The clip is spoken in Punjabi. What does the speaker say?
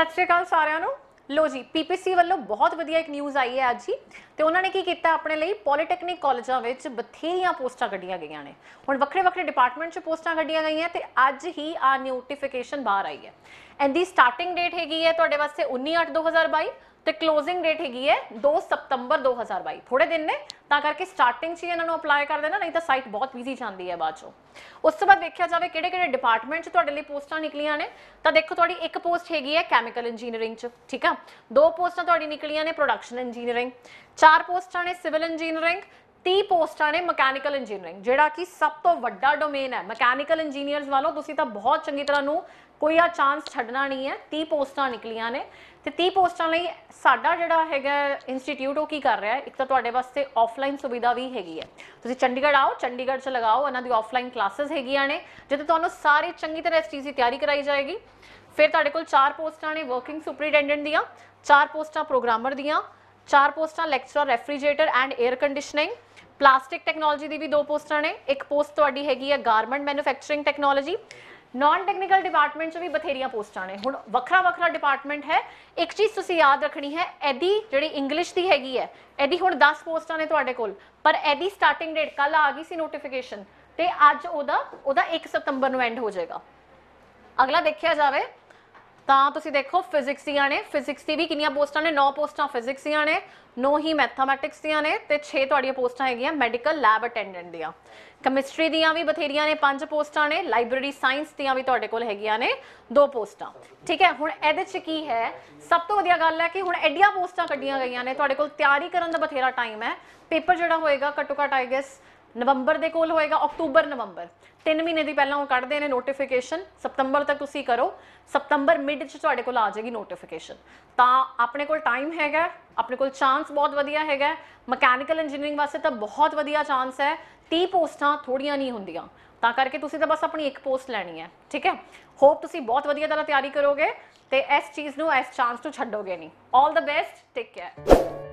ਸਤਿ ਸ਼੍ਰੀ ਅਕਾਲ ਸਾਰਿਆਂ ਨੂੰ ਲੋ ਜੀ ਪੀਪੀਸੀ ਵੱਲੋਂ ਬਹੁਤ ਵਧੀਆ ਇੱਕ ਨਿਊਜ਼ ਆਈ ਹੈ ਅੱਜ ਹੀ ਤੇ ਉਹਨਾਂ ਨੇ ਕੀ ਕੀਤਾ ਆਪਣੇ ਲਈ ਪੋਲੀਟੈਕਨਿਕ ਕਾਲਜਾਂ ਵਿੱਚ ਬਥੇਰੀਆਂ ਪੋਸਟਾਂ ਕੱਢੀਆਂ ਗਈਆਂ ਨੇ ਹੁਣ ਵੱਖਰੇ ਵੱਖਰੇ ਡਿਪਾਰਟਮੈਂਟ 'ਚ ਪੋਸਟਾਂ ਕੱਢੀਆਂ ਗਈਆਂ ਤੇ ਅੱਜ ਹੀ ਆ ਨੋਟੀਫਿਕੇਸ਼ਨ ਬਾਹਰ ਆਈ ਹੈ ਐਂਡ ਦੀ ਸਟਾਰਟਿੰਗ ਡੇਟ ਹੈਗੀ ਹੈ ਤੁਹਾਡੇ ਵਾਸਤੇ 19/8/2022 ਤੇ ਕਲੋਜ਼ਿੰਗ ਡੇਟ ਹੈਗੀ ਹੈ 2 ਸਤੰਬਰ 2022 ਥੋੜੇ ਦਿਨ ਨੇ ਤਾਂ ਕਰਕੇ ਸਟਾਰਟਿੰਗ 'ਚ ਇਹਨਾਂ ਨੂੰ ਅਪਲਾਈ ਕਰ ਦੇਣਾ ਨਹੀਂ ਤਾਂ ਸਾਈਟ ਬਹੁਤ ਬਿਜ਼ੀ ਜਾਂਦੀ ਹੈ ਬਾਅਦ 'ਚੋਂ ਉਸ ਤੋਂ ਬਾਅਦ ਵੇਖਿਆ ਜਾਵੇ ਕਿਹੜੇ ਕਿਹੜੇ ਡਿਪਾਰਟਮੈਂਟ 'ਚ ਤੁਹਾਡੇ ਲਈ ਪੋਸਟਾਂ ਨਿਕਲੀਆਂ ਨੇ ਤਾਂ ਦੇਖੋ ਤੁਹਾਡੀ ਇੱਕ ਪੋਸਟ ਹੈਗੀ ਹੈ ਕੈਮੀਕਲ ਇੰਜੀਨੀਅਰਿੰਗ 'ਚ ਠੀਕ ਆ ਦੋ ਪੋਸਟਾਂ ਤੁਹਾਡੀ ਨਿਕਲੀਆਂ ਨੇ ਪ੍ਰੋਡਕਸ਼ਨ ਇੰਜੀਨੀਅਰਿੰਗ ਚਾਰ ਪੋਸਟਾਂ ਨੇ ਸਿਵਲ ਇੰਜੀਨੀਅਰਿੰਗ 30 ਪੋਸਟਾਂ ਨੇ ਮਕੈਨੀਕਲ ਇੰਜੀਨੀਅਰਿੰਗ ਜਿਹੜਾ ਕਿ ਸਭ ਤੋਂ ਵੱਡਾ ਡੋਮੇਨ ਹੈ ਮਕੈਨੀਕਲ ਇੰਜੀਨੀਅਰਸ ਵਾਲੋ ਤੁਸੀਂ ਤਾਂ ਬਹੁਤ ਚੰਗੀ ਤਰ੍ਹਾਂ ਨੂੰ ਕੋਈ ਆ ਚਾਂਸ ਛੱਡਣਾ ਨਹੀਂ ਹੈ 30 ਪੋਸਟਾਂ ਨਿਕਲੀਆਂ ਨੇ ਤੇ 30 ਪੋਸਟਾਂ ਲਈ ਸਾਡਾ ਜਿਹੜਾ ਹੈਗਾ ਇੰਸਟੀਚਿਊਟ ਉਹ ਕੀ ਕਰ ਰਿਹਾ ਹੈ ਇੱਕ ਤਾਂ ਤੁਹਾਡੇ ਵਾਸਤੇ ਆਫਲਾਈਨ ਸੁਵਿਧਾ ਵੀ ਹੈਗੀ ਹੈ ਤੁਸੀਂ ਚੰਡੀਗੜ੍ਹ ਆਓ ਚੰਡੀਗੜ੍ਹ 'ਚ ਲਗਾਓ ਇਹਨਾਂ ਦੀ ਆਫਲਾਈਨ ਕਲਾਸਸ ਹੈਗੀਆਂ ਨੇ ਜਿੱਥੇ ਤੁਹਾਨੂੰ ਸਾਰੇ ਚੰਗੀ ਤਰ੍ਹਾਂ ਇਸ ਚੀਜ਼ ਦੀ ਤਿਆਰੀ ਕਰਾਈ ਜਾਏਗੀ ਫਿਰ ਤੁਹਾਡੇ ਕੋਲ ਚਾਰ ਪੋਸਟਾਂ ਨੇ ਵਰਕਿੰਗ ਸੁਪਰੀਟੈਂਡੈਂਟ ਦੀਆਂ ਚਾਰ ਪੋਸਟਾਂ ਪ੍ਰੋਗਰਾਮਰ ਦੀਆਂ ਚਾਰ ਪੋਸਟਾਂ lecturer refrigerator and air conditioning plastic technology ਦੀ ਵੀ ਦੋ ਪੋਸਟਾਂ ਨੇ ਇੱਕ ਪੋਸਟ ਤੁਹਾਡੀ ਹੈਗੀ ਹੈ garment manufacturing technology non technical department 'ਚ ਵੀ ਬਥੇਰੀਆਂ ਪੋਸਟਾਂ ਨੇ ਹੁਣ ਵੱਖਰਾ ਵੱਖਰਾ ਡਿਪਾਰਟਮੈਂਟ ਹੈ ਇੱਕ ਚੀਜ਼ ਤੁਸੀਂ ਯਾਦ ਰੱਖਣੀ ਹੈ ਐਦੀ ਜਿਹੜੀ ਇੰਗਲਿਸ਼ ਦੀ ਹੈਗੀ ਹੈ ਐਦੀ ਹੁਣ 10 ਪੋਸਟਾਂ ਨੇ ਤੁਹਾਡੇ ਕੋਲ ਪਰ ਐਦੀ ਸਟਾਰਟਿੰਗ ਡੇਟ ਕੱਲ ਆ ਗਈ ਸੀ ਨੋਟੀਫਿਕੇਸ਼ਨ ਤੇ ਅੱਜ ਉਹਦਾ ਉਹਦਾ 1 ਸਤੰਬਰ ਨੂੰ ਐਂਡ ਹੋ ਜਾਏਗਾ ਅਗਲਾ ਦੇਖਿਆ ਜਾਵੇ ਤਾਂ ਤੁਸੀਂ ਦੇਖੋ ਫਿਜ਼ਿਕਸ ਦੀਆਂ ਨੇ ਫਿਜ਼ਿਕਸ ਦੀ ਵੀ ਕਿੰਨੀਆਂ ਪੋਸਟਾਂ ਨੇ 9 ਪੋਸਟਾਂ ਫਿਜ਼ਿਕਸ ਦੀਆਂ ਨੇ 9 ਹੀ ਮੈਥਮੈਟਿਕਸ ਦੀਆਂ ਨੇ ਤੇ 6 ਤੁਹਾਡੀਆਂ ਪੋਸਟਾਂ ਹੈਗੀਆਂ ਮੈਡੀਕਲ ਲੈਬ ਅਟੈਂਡੈਂਟ ਦੀਆਂ ਕੈਮਿਸਟਰੀ ਦੀਆਂ ਵੀ ਬਥੇਰੀਆਂ ਨੇ 5 ਪੋਸਟਾਂ ਨੇ ਲਾਇਬ੍ਰੇਰੀ ਸਾਇੰਸ ਦੀਆਂ ਵੀ ਤੁਹਾਡੇ ਕੋਲ ਹੈਗੀਆਂ ਨੇ 2 ਪੋਸਟਾਂ ਠੀਕ ਹੈ ਹੁਣ ਇਹਦੇ 'ਚ ਕੀ ਹੈ ਸਭ ਤੋਂ ਵਧੀਆ ਗੱਲ ਹੈ ਕਿ ਹੁਣ ਐਡੀਆਂ ਪੋਸਟਾਂ ਕੱਢੀਆਂ ਗਈਆਂ ਨੇ ਤੁਹਾਡੇ ਕੋਲ ਤਿਆਰੀ ਕਰਨ ਦਾ ਬਥੇਰਾ ਟਾਈਮ ਹੈ ਪੇਪਰ ਜਿਹੜਾ ਹੋਏਗਾ ਘੱਟੋ ਘੱਟ ਆਈ ਗੈਸ ਨਵੰਬਰ ਦੇ ਕੋਲ ਹੋਏਗਾ ਅਕਤੂਬਰ ਨਵੰਬਰ 3 ਮਹੀਨੇ ਦੀ ਪਹਿਲਾਂ ਉਹ ਕੱਢਦੇ ਨੇ ਨੋਟੀਫਿਕੇਸ਼ਨ ਸਤੰਬਰ ਤੱਕ ਤੁਸੀਂ ਕਰੋ ਸਤੰਬਰ ਮਿਡ ਚ ਤੁਹਾਡੇ ਕੋਲ ਆ ਜਾਏਗੀ ਨੋਟੀਫਿਕੇਸ਼ਨ ਤਾਂ ਆਪਣੇ ਕੋਲ ਟਾਈਮ ਹੈਗਾ ਆਪਣੇ ਕੋਲ ਚਾਂਸ ਬਹੁਤ ਵਧੀਆ ਹੈਗਾ ਮਕੈਨੀਕਲ ਇੰਜੀਨੀਅਰਿੰਗ ਵਾਸਤੇ ਤਾਂ ਬਹੁਤ ਵਧੀਆ ਚਾਂਸ ਹੈ 30 ਪੋਸਟਾਂ ਥੋੜੀਆਂ ਨਹੀਂ ਹੁੰਦੀਆਂ ਤਾਂ ਕਰਕੇ ਤੁਸੀਂ ਤਾਂ ਬਸ ਆਪਣੀ ਇੱਕ ਪੋਸਟ ਲੈਣੀ ਹੈ ਠੀਕ ਹੈ ਹੋਪ ਤੁਸੀਂ ਬਹੁਤ ਵਧੀਆ ਤਰ੍ਹਾਂ ਤਿਆਰੀ ਕਰੋਗੇ ਤੇ ਇਸ ਚੀਜ਼ ਨੂੰ ਇਸ ਚਾਂਸ ਨੂੰ ਛੱਡੋਗੇ ਨਹੀਂ ਆਲ ਦਾ ਬੈਸਟ ਟੇਕ ਕੇਅਰ